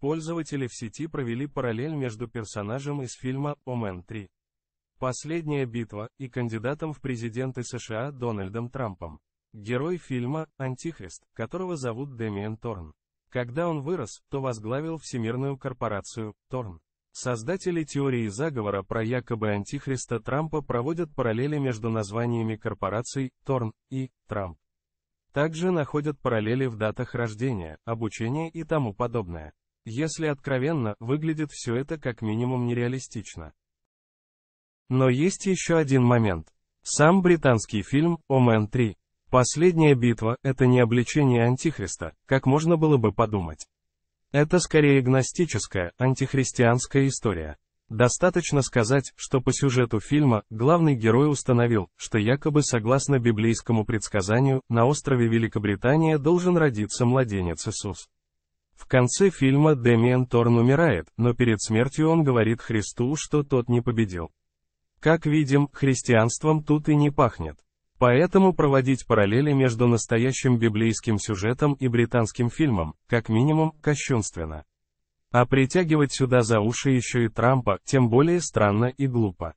Пользователи в сети провели параллель между персонажем из фильма «Омен 3». Последняя битва, и кандидатом в президенты США Дональдом Трампом. Герой фильма «Антихрист», которого зовут Дэмиен Торн. Когда он вырос, то возглавил всемирную корпорацию «Торн». Создатели теории заговора про якобы антихриста Трампа проводят параллели между названиями корпораций «Торн» и «Трамп». Также находят параллели в датах рождения, обучения и тому подобное. Если откровенно, выглядит все это как минимум нереалистично. Но есть еще один момент. Сам британский фильм «Омен 3». Последняя битва – это не обличение Антихриста, как можно было бы подумать. Это скорее гностическая, антихристианская история. Достаточно сказать, что по сюжету фильма, главный герой установил, что якобы согласно библейскому предсказанию, на острове Великобритания должен родиться младенец Иисус. В конце фильма Дэмиан Торн умирает, но перед смертью он говорит Христу, что тот не победил. Как видим, христианством тут и не пахнет. Поэтому проводить параллели между настоящим библейским сюжетом и британским фильмом, как минимум, кощунственно. А притягивать сюда за уши еще и Трампа, тем более странно и глупо.